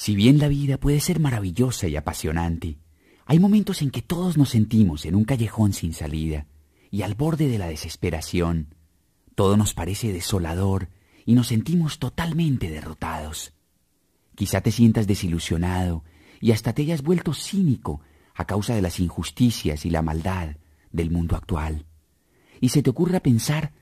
Si bien la vida puede ser maravillosa y apasionante, hay momentos en que todos nos sentimos en un callejón sin salida y al borde de la desesperación. Todo nos parece desolador y nos sentimos totalmente derrotados. Quizá te sientas desilusionado y hasta te hayas vuelto cínico a causa de las injusticias y la maldad del mundo actual. Y se te ocurra pensar